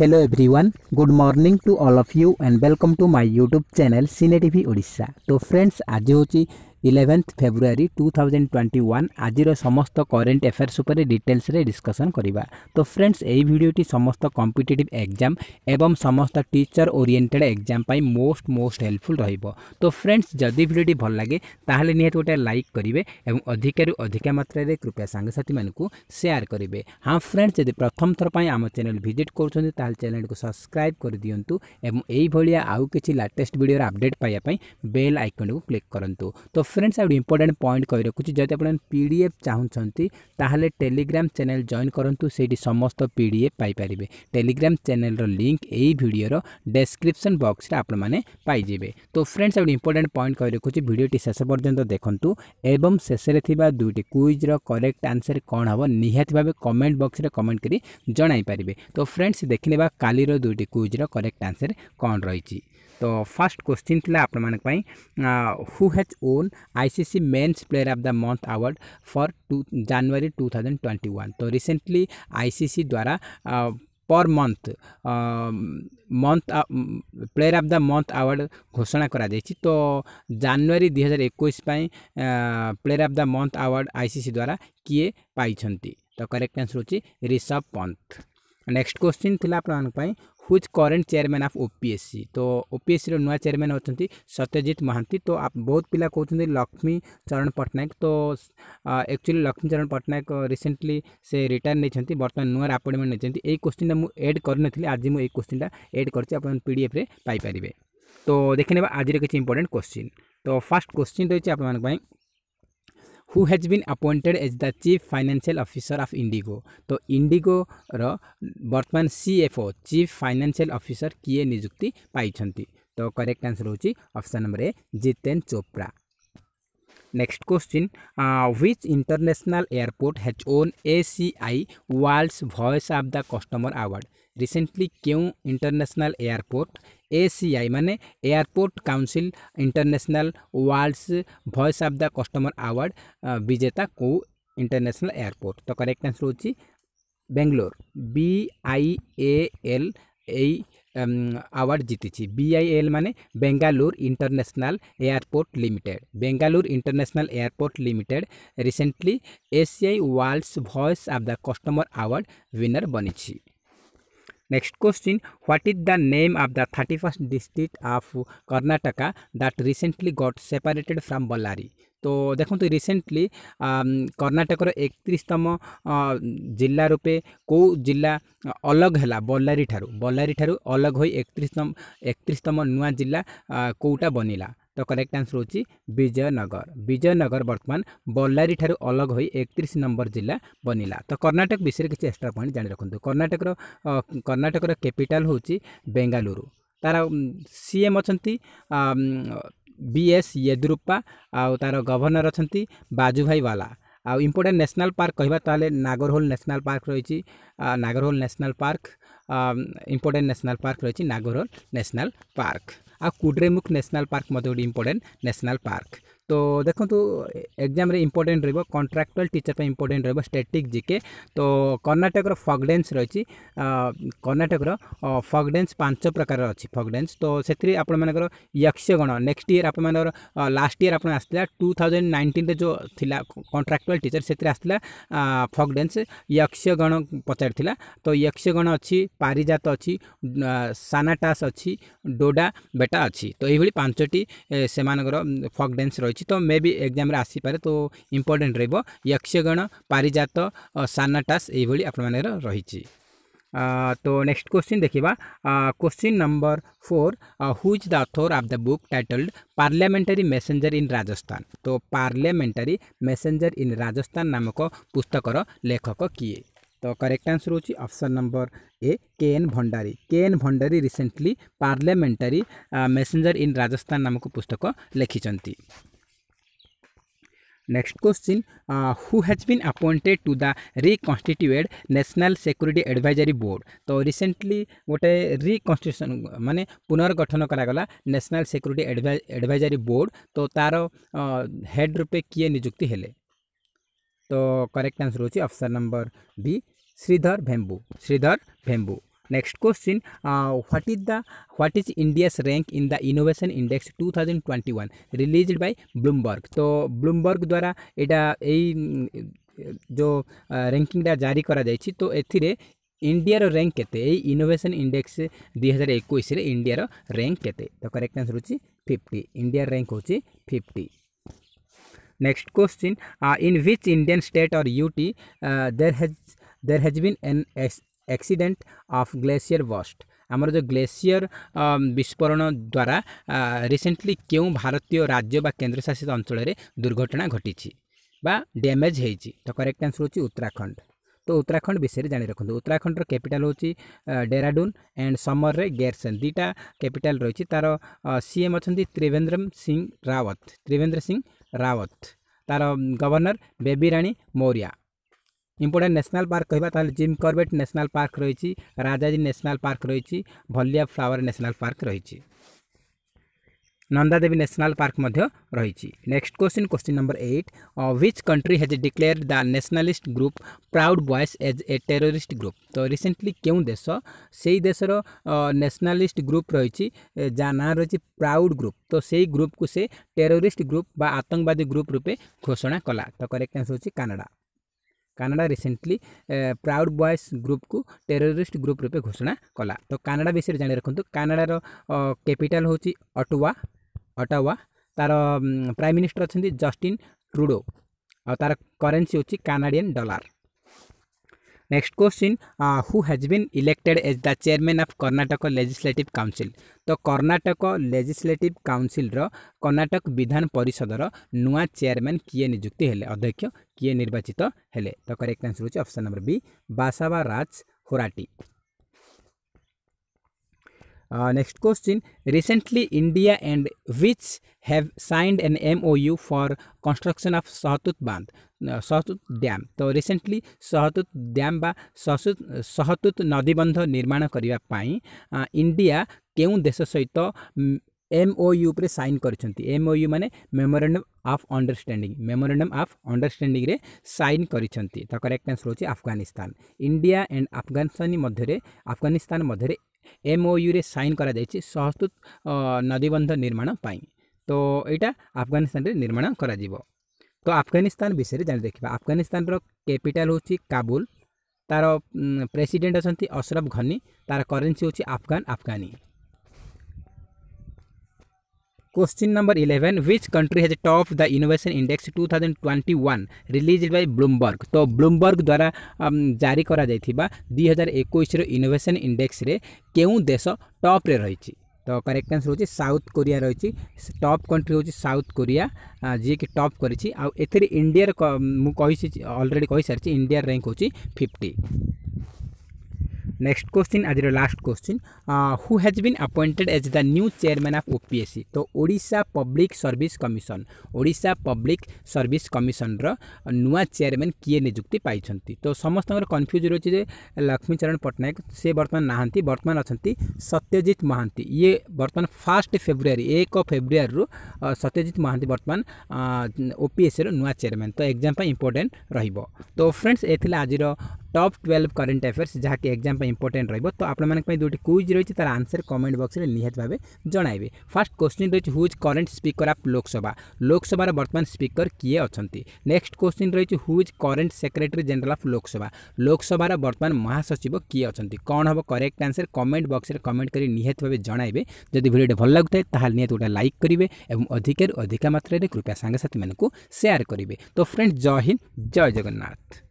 Hello everyone good morning to all of you and welcome to my YouTube channel cine T Odisha तो friends आज हूँ eleventh February two thousand twenty one ଆଜିର ସମସ୍ତ current affairs ଉପରେ ଡିଟେଲ୍ସରେ discussion କରିବା ତ friends ଏହି ଭିଡ଼ିଓଟି ସମସ୍ତ କମ୍ପିଟେଟିଭ୍ ଏକ୍ଜାମ୍ ଏବଂ ସମସ୍ତ ଟିଚର ଓରିଏଣ୍ଟେଡ଼୍ ଏକ୍ଜାମ୍ ପାଇଁ ମୋଷ୍ଟ ମୋଷ୍ଟ ହେଲ୍ପଫୁଲ୍ ରହିବ ତ ଫ୍ରେଣ୍ଡସ୍ ଯଦି ଭିଡ଼ିଓଟି ଭଲ ଲାଗେ ତାହେଲେ ନିହାତି ଗୋଟେ ଲାଇକ୍ କରିବେ ଏବଂ ଅଧିକାରୁ ଅଧିକା ମାତ୍ରାରେ କୃପା ସାଙ୍ଗସାଥିମାନଙ୍କୁ ସେୟାର କରିବେ ହଁ ଫ୍ରେଣ୍ଡସ୍ ଯଦି ପ୍ରଥମ ଥର ପାଇଁ ଆମ ଚ୍ୟାନେଲ୍ ଭିଜିଟ୍ କରୁଛନ୍ତି ତାହେଲେ ଚ୍ୟାନେଲ୍କୁ ସବସ୍କ୍ରାଇବ୍ କରିଦିଅନ୍ତୁ ଏବଂ ଏଇଭଳିଆ ଆଉ କିଛି ଲାଟେଷ୍ଟ ଭିଡ଼ିଓର ଅପଡ଼େଟ୍ ପାଇବା ପାଇଁ ବେଲ୍ ଆଇକନ୍କୁ କ୍ଲିକ୍ କରନ୍ତୁ ତ ফ্রেন্ডস ଆଉ ଇମ୍ପୋର୍ଟାଣ୍ଟ ପଏଣ୍ଟ କହି ରଖୁଛି ଯଦି ଆପଣ ପି ଡି ଏଫ୍ ଚାହୁଁଛନ୍ତି ତାହେଲେ ଟେଲିଗ୍ରାମ ଚ୍ୟାନେଲ ଜଏନ୍ କରନ୍ତୁ ସେଇଠି ସମସ୍ତ ପି ଡି ଏଫ୍ ପାଇପାରିବେ ଟେଲିଗ୍ରାମ ଚ୍ୟାନେଲର ଲିଙ୍କ୍ ଏହି ଭିଡ଼ିଓର ଡେସ୍କ୍ରିପସନ୍ ବକ୍ସରେ ଆପଣମାନେ ପାଇଯିବେ ତ ଫ୍ରେଣ୍ଡସ୍ ଆଉ ଇମ୍ପୋର୍ଟାଣ୍ଟ ପଏଣ୍ଟ କହି ରଖୁଛି ଭିଡ଼ିଓଟି ଶେଷ ପର୍ଯ୍ୟନ୍ତ ଦେଖନ୍ତୁ ଏବଂ ଶେଷରେ ଥିବା ଦୁଇଟି କୁଇଜ୍ର କରେକ୍ଟ ଆନ୍ସର କ'ଣ ହେବ ନିହାତି ଭାବେ କମେଣ୍ଟ ବକ୍ସରେ କମେଣ୍ଟ କରି ଜଣାଇପାରିବେ ତ ଫ୍ରେଣ୍ଡସ୍ ଦେଖିନେବା କାଲିର ଦୁଇଟି କୁଇଜ୍ର କରେକ୍ଟ ଆନ୍ସର କ'ଣ ରହିଛି तो फर्स्ट क्वेश्चन थी आप who has won ICC men's player of the month award for to January two thousand twenty one तो रिसेंटली आईसीसी द्वारा पर month month player of the month award घोषणा करा कर तो जनवरी हजार एक player of the month award ICC द्वारा किए पाई तो करेक्ट आंसर होछि ऋषभ पंत नेक्स्ट क्वेश्चन थी आप who's current chairman of O P S C ତ ଓ ପି ଏସ୍ ସିର ନୂଆ ଚେୟାରମ୍ୟାନ୍ ହେଉଛନ୍ତି ସତ୍ୟଜିତ ମହାନ୍ତି ତ ବହୁତ ପିଲା କହୁଛନ୍ତି ଲକ୍ଷ୍ମୀ ଚରଣ ପଟ୍ଟନାୟକ ତ ଆକ୍ଚୁଆଲି ଲକ୍ଷ୍ମୀ ଚରଣ ପଟ୍ଟନାୟକ ରିସେଣ୍ଟଲି ସେ ରିଟାୟାର ନେଇଛନ୍ତି ବର୍ତ୍ତମାନ ନୂଆର ଆପଏଣ୍ଟମେଣ୍ଟ ନେଇଛନ୍ତି ଏହି କୋଶ୍ଚିନ୍ଟା ମୁଁ ଏଡ଼୍ କରିନଥିଲି ଆଜି ମୁଁ ଏହି କୋଶ୍ଚିନ୍ଟା ଏଡ଼୍ କରିଛି ଆପଣ ପି ଡି ଏଫ୍ରେ ପାଇପାରିବେ ତ ଦେଖିନେବା ଆଜିର କିଛି ଇମ୍ପୋର୍ଟାଣ୍ଟ କୋଶ୍ଚିନ୍ ତ ଫାର୍ଷ୍ଟ କୋଶ୍ଚିନ୍ ରହିଛି ଆପଣମାନଙ୍କ ପାଇଁ who has been appointed as the chief financial officer of IndiGo ତ ଇଣ୍ଡିଗୋର ବର୍ତ୍ତମାନ C F O chief financial officer କିଏ ନିଯୁକ୍ତି ପାଇଛନ୍ତି ତ କରେକ୍ଟ ଆନ୍ସର ହେଉଛି option number A Jiten Chopra next question which international airport has won A C I world's voice of the customer award recently কেউ international airport ACI মানে airport council international world's voice of the customer award বিজেতা কেউ international airport তো correct answer হচ্ছে Bangalore B I A L এই আওয়ার্ড জিতিছি BIAL মানে Bengaluru international airport limited Bengaluru international airport limited recently ACI world's voice of the customer award winner ବନିଛି Next question, what is the name of the 31st district of Karnataka that recently got separated from Ballari? তো দেখন্তু recently কর্ণাটকর একত্রিশতম জিলা রূপে কেউ জিলা অলগ হেলা বল্লারী ঠার বল্লারী ঠার অলগ হয়ে একত্রিশতম একত্রিশতম নূয়া জিলা কোটা বনিলা ତ କରେକ୍ଟ ଆନ୍ସର ହେଉଛି ବିଜୟନଗର ବିଜୟନଗର ବର୍ତ୍ତମାନ ବଲ୍ଲାରୀ ଠାରୁ ଅଲଗ ହୋଇ ଏକତିରିଶ ନମ୍ବର ଜିଲ୍ଲା ବନିଲା ତ କର୍ଣ୍ଣାଟକ ବିଷୟରେ କିଛି ଏକ୍ସଟ୍ରା ପଏଣ୍ଟ ଜାଣି ରଖନ୍ତୁ କର୍ଣ୍ଣାଟକର କର୍ଣ୍ଣାଟକର କ୍ୟାପିଟାଲ ହେଉଛି ବେଙ୍ଗାଲୁରୁ ତାର ସିଏମ୍ ଅଛନ୍ତି ବି ଏସ୍ ୟେଦୁରୁପ୍ପା ଆଉ ତାର ଗଭର୍ଣ୍ଣର ଅଛନ୍ତି ବାଜୁଭାଇ ବାଲା ଆଉ ଇମ୍ପୋର୍ଟାଣ୍ଟ ନ୍ୟାସନାଲ୍ ପାର୍କ କହିବା ତାହେଲେ ନାଗରହୋଲ ନ୍ୟାସନାଲ୍ ପାର୍କ ରହିଛି Nagarhole national park important national park ରହିଛି ନାଗରହୋଲ ନ୍ୟାସନାଲ୍ ପାର୍କ આ કુડરેમુખ નેશનલ પાર્ક મધુડી ઇમ્પોર્ટન્ટ નેશનલ પાર્ક তো ଦେଖନ୍ତୁ ଏକ୍ଜାମ୍ରେ ଇମ୍ପୋର୍ଟାଣ୍ଟ ରହିବ କଣ୍ଟ୍ରାକ୍ଚୁଆଲ ଟିଚର୍ ପାଇଁ ଇମ୍ପୋର୍ଟାଣ୍ଟ ରହିବ ଷ୍ଟେଟିକ୍ ଜିକେ ତ କର୍ଣ୍ଣାଟକର ଫଗ୍ ଡ୍ୟାନ୍ସ ରହିଛି କର୍ଣ୍ଣାଟକର ଫଗ୍ ଡ୍ୟାନ୍ସ ପାଞ୍ଚ ପ୍ରକାରର ଅଛି ଫଗ୍ ଡ୍ୟାନ୍ସ ତ ସେଥିରେ ଆପଣମାନଙ୍କର ୟକ୍ଷଗଣ ନେକ୍ସଟ ଇୟର୍ ଆପଣମାନଙ୍କର ଲାଷ୍ଟ ଇୟର୍ ଆପଣ ଆସିଥିଲା ଟୁ ଥାଉଜେଣ୍ଡ ନାଇଣ୍ଟିନ୍ରେ ଯେଉଁ ଥିଲା କଣ୍ଟ୍ରାକ୍ଚୁଆଲ ଟିଚର୍ ସେଥିରେ ଆସିଥିଲା ଫଗ୍ ଡ୍ୟାନ୍ସ ୟକ୍ଷଗଣ ପଚାରିଥିଲା ତ ୟକ୍ଷଗଣ ଅଛି ପାରିଜାତ ଅଛି ସାନାଟାସ୍ ଅଛି ଡୋଡ଼ା ବେଟା ଅଛି ତ ଏଇଭଳି ପାଞ୍ଚଟି ସେମାନଙ୍କର ଫଗ୍ ଡ୍ୟାନ୍ସ ରହିଛି ରହୁଛି तो मे भी ଏକ୍ଜାମ୍ରେ आसपा तो इम्पोर्टेन्ट ରହିବ ୟକ୍ଷଗଣ ପାରିଜାତ ସାନାଟାସ୍ ଏଇଭଳି ଆପଣମାନଙ୍କର तो नेक्स्ट क्वेश्चन देखा question number four who's the author of the book titled parliamentary messenger in Rajasthan तो पार्लियामेंटरी मेसेंजर इन राजस्थान नामक पुस्तकर लेखक किए तो करेक्ट आंसर होची option number A K N Bhandari K N Bhandari recently parliamentary messenger in Rajasthan नामक पुस्तक लिखिंट next question who has been appointed to the reconstituted national security advisory board तो रिसेंटली गोटे रिकनस्टिट्यूशन माने पुनर्गठन करागला नेशनल सिक्योरिटी एडवाइजरी बोर्ड तो तार हेड रूपे किए निजुक्ति हेले तो करेक्ट आंसर होप्शन number B Sridhar Vembu Sridhar Vembu next question uh, what is the what is india's rank in the innovation index 2021 released by bloomberg तो bloomberg द्वारा एटा एई जो रैंकिंग टा जारी करा जाइछि तो एथिरे ইন্ডিয়ার র্যাঙ্ক কেতে এই ইনোভেশন ইন্ডেক্স দুই হাজার একুশের ইন্ডিয়ার র্যাঙ্ক কেতে তো করেক্ট আনসর হচ্ছে ফিফটি ইন্ডিয়ার র্যাঙ্ক হচ্ছে fifty next question in which Indian state or UT দের has there has been an ex accident of glacier burst ଆମର ଯେଉଁ ଗ୍ଲେସିୟର ବିସ୍ଫୋରଣ ଦ୍ୱାରା ରିସେଣ୍ଟଲି କେଉଁ ଭାରତୀୟ ରାଜ୍ୟ ବା କେନ୍ଦ୍ରଶାସିତ ଅଞ୍ଚଳରେ ଦୁର୍ଘଟଣା ଘଟିଛି ବା ଡ୍ୟାମେଜ୍ ହେଇଛି ତ କରେକ୍ଟ ଆନ୍ସର୍ ହେଉଛି ଉତ୍ତରାଖଣ୍ଡ ତ ଉତ୍ତରାଖଣ୍ଡ ବିଷୟରେ ଜାଣି ରଖନ୍ତୁ ଉତ୍ତରାଖଣ୍ଡର କ୍ୟାପିଟାଲ୍ ହେଉଛି ଡେରାଡୁନ୍ ଆଣ୍ଡ ସମରରେ ଗେରସେନ୍ ଦୁଇଟା କ୍ୟାପିଟାଲ୍ ରହିଛି ତା'ର ସି ଏମ୍ ଅଛନ୍ତି ତ୍ରିଭେନ୍ଦ୍ର ସିଂ ରାୱତ ତ୍ରିଭେନ୍ଦ୍ର ସିଂ ରାୱତ ତା'ର governor Baby Rani Maurya important national park কহবা जिम कर्बेट नेशनल पार्क रही राजाजी नेशनल पार्क रही भलिया फ्लावर नेशनल पार्क रही नंदादेवी नेशनल पार्क रही next question question number eight which country has declare the nationalist group Proud Boys as a terrorist group तो recently क्यों देश से ही देशर नेशनलिस्ट ग्रुप रही जहाँ ना रही प्राउड ग्रुप तो से ग्रुप को से टेरोरीस्ट ग्रुप बा आतंकवादी ग्रुप रूपे घोषणा कला तो करेक्ट आंसर हो Canada Canada recently Proud Boys ଗ୍ରୁପ୍କୁ ଟେରୋରିଷ୍ଟ ଗ୍ରୁପ୍ ରୂପେ ଘୋଷଣା କଲା ତ କାନାଡ଼ା ବିଷୟରେ ଜାଣି ରଖନ୍ତୁ କାନାଡ଼ାର କ୍ୟାପିଟାଲ୍ ହେଉଛି ଅଟୱା ଅଟାୱା ତାର ପ୍ରାଇମ୍ ମିନିଷ୍ଟର ଅଛନ୍ତି ଜଷ୍ଟିନ୍ ଟ୍ରୁଡୋ ଆଉ ତାର କରେନ୍ସି ହେଉଛି Canadian dollar next question who has been elected as the chairman of Karnataka legislative council तो कर्णाटक लेजिस्लेटिव काउनसिल कर्णाटक विधान परिषदर नुआ चेयरमैन किए निजुक्ति हेले अध्यक्ष किए निर्वाचित है तो करेक्ट आंसर होची option number B Basavaraj Horatti next question recently India and which have signed an MoU for construction of Shahtoot बांध সহতুত ড্যাম তো রিসেন্টলি সহতুত ড্যাম বা সহতুত সহতুত নদীবন্ধ নির্মাণ করা ইন্ডিয়া কেউ দেশ সহিত এমওইউ উপরে সাইন করেছেন এমওইউ মানে memorandum of understanding memorandum of অন্ডরস্ট্যান্ডিংরে সাইন করেছেন তো করেক্ট আনসর হচ্ছে আফগানিস্তান ইন্ডিয়া এন্ড আফগানিস্তান মধ্যে আফগানিস্তান মধ্যে এমওইউরে সাইন করা যাইছে সহস্তুত নদীবন্ধ নির্মাণ পাই তো এইটা আফগানিস্তানের নির্মাণ করা ତ ଆଫଗାନିସ୍ତାନ ବିଷୟରେ ଜାଣି ରଖିବା ଆଫଗାନିସ୍ତାନର କ୍ୟାପିଟାଲ୍ ହେଉଛି କାବୁଲ ତାର ପ୍ରେସିଡେଣ୍ଟ ଅଛନ୍ତି ଅସରଫ ଘନି ତାର କରେନ୍ସି ହେଉଛି Afghan afghani Question number 11 Which country has topped the innovation index 2021 released by Bloomberg तो Bloomberg द्वारा जारी करा जाइथिबा 2021 रो इनोवेशन इंडेक्स रे केउ देश टॉप रे रहिछि तो करेक्ट आंसर हूँ साउथ कोरिया रही टॉप कंट्री हूँ साउथ कोरिया जी टॉप कर इंडिया मुझे अलरेडी कही सारी इंडिया रैंक हूँ फिफ्टी नेक्स्ट क्वेश्चन आज last question who has been appointed as the new chairman of OPSC तो Odisha public service commission Odisha public service commission रो चेयरमैन uh, किए निजुक्ति पाइछंती तो समस्त कन्फ्यूज रही जे लक्ष्मी चरण पट्टनायक से बर्तमान नाहंती बर्तमान अच्छा सत्यजित महां ये बर्तमान फास्ट फेब्रुआरी एक फेब्रुआर रु सत्यजित महां बर्तमान ओपीएससी रो चेयरमैन तो एग्जाम पा रो रहिबो तो फ्रेंड्स एथिला आजिरो টপ টুয়েলভ করেন্ট আফেয়ার্স যা এক্সাম ইম্পর্টাট রহব তো আপনার দুটি কুইজ রয়েছে তার আনসর কমেন্ট বক্সে নিহত ভাবে জনাইবে ফার্স্ট কোশ্চিন রয়েছে হু ইজ করেন্ট স্পিকর আফ লোকসভা লোকসভার বর্তমান স্পিকর কিয়ে অনেক নেক্সট কোশ্চিন রয়েছে who is current secretary general of Lok Sabha লোকসভার বর্তমান মহাসচিব কিয়ে অনেক কম হব করেক্ট আনসর কমেন্ট বক্সে কমেন্ট করে নিহত ভাবে জনাইবে যদি ভিডিওটি ভাল লাগুথায় তাহলে নিহত গোটা লাইক করবে এবং অধিকার অধিকা মাত্রায় কৃপা সাংসাথী মানুষ সেয়ার করবে তো ফ্রেন্ড জয় হিন্দ জয় জগন্নাথ